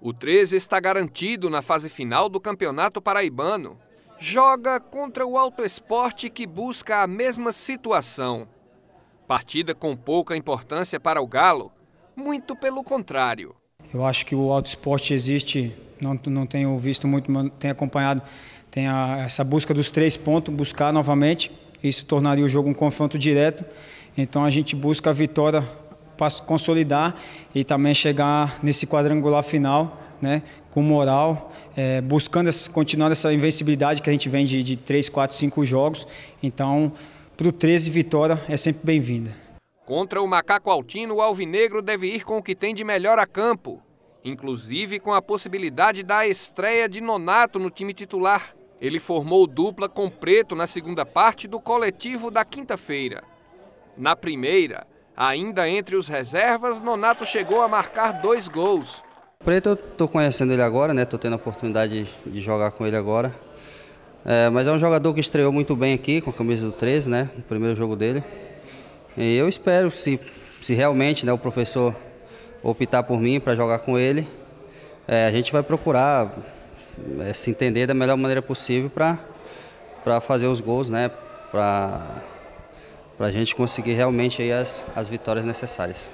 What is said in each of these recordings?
O 13 está garantido na fase final do Campeonato Paraibano. Joga contra o Alto Esporte que busca a mesma situação. Partida com pouca importância para o Galo, muito pelo contrário. Eu acho que o Alto Esporte existe, não, não tenho visto muito, tenho acompanhado, tem a, essa busca dos três pontos, buscar novamente. Isso tornaria o jogo um confronto direto. Então a gente busca a vitória para consolidar e também chegar nesse quadrangular final, né, com moral, é, buscando essa, continuar essa invencibilidade que a gente vem de, de 3, 4, 5 jogos. Então, para o 13, vitória é sempre bem-vinda. Contra o Macaco Altino, o Alvinegro deve ir com o que tem de melhor a campo, inclusive com a possibilidade da estreia de Nonato no time titular. Ele formou dupla com Preto na segunda parte do coletivo da quinta-feira. Na primeira, Ainda entre os reservas, Nonato chegou a marcar dois gols. Preto, eu estou conhecendo ele agora, né? Estou tendo a oportunidade de jogar com ele agora. É, mas é um jogador que estreou muito bem aqui com a camisa do 13, né? No primeiro jogo dele. E eu espero, se, se realmente né, o professor optar por mim para jogar com ele, é, a gente vai procurar é, se entender da melhor maneira possível para fazer os gols, né? Para para a gente conseguir realmente aí as, as vitórias necessárias.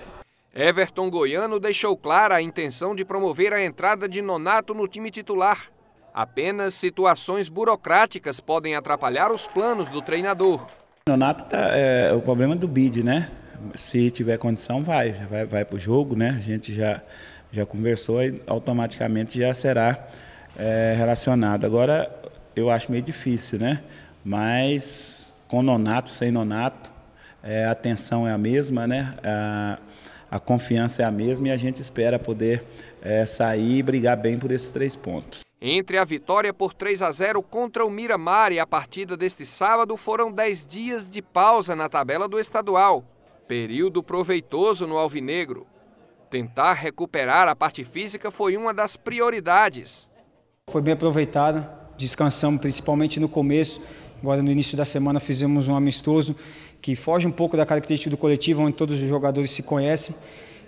Everton Goiano deixou clara a intenção de promover a entrada de Nonato no time titular. Apenas situações burocráticas podem atrapalhar os planos do treinador. Nonato tá, é, é o problema do bid, né? Se tiver condição, vai, vai, vai para o jogo, né? A gente já, já conversou e automaticamente já será é, relacionado. Agora eu acho meio difícil, né? Mas com Nonato, sem Nonato, é, a atenção é a mesma, né? A, a confiança é a mesma e a gente espera poder é, sair e brigar bem por esses três pontos. Entre a vitória por 3 a 0 contra o Miramar e a partida deste sábado foram 10 dias de pausa na tabela do estadual. Período proveitoso no Alvinegro. Tentar recuperar a parte física foi uma das prioridades. Foi bem aproveitada, descansamos principalmente no começo Agora, no início da semana, fizemos um amistoso que foge um pouco da característica do coletivo, onde todos os jogadores se conhecem.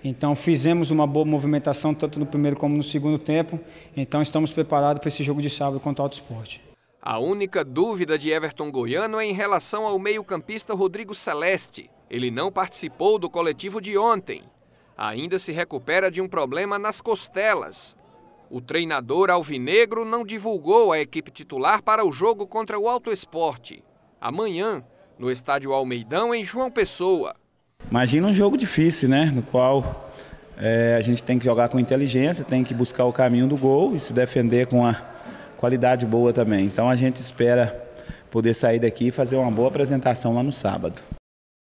Então, fizemos uma boa movimentação, tanto no primeiro como no segundo tempo. Então, estamos preparados para esse jogo de sábado contra o Alto A única dúvida de Everton Goiano é em relação ao meio-campista Rodrigo Celeste. Ele não participou do coletivo de ontem. Ainda se recupera de um problema nas costelas o treinador alvinegro não divulgou a equipe titular para o jogo contra o Alto Esporte. Amanhã, no estádio Almeidão, em João Pessoa. Imagina um jogo difícil, né? No qual é, a gente tem que jogar com inteligência, tem que buscar o caminho do gol e se defender com a qualidade boa também. Então a gente espera poder sair daqui e fazer uma boa apresentação lá no sábado.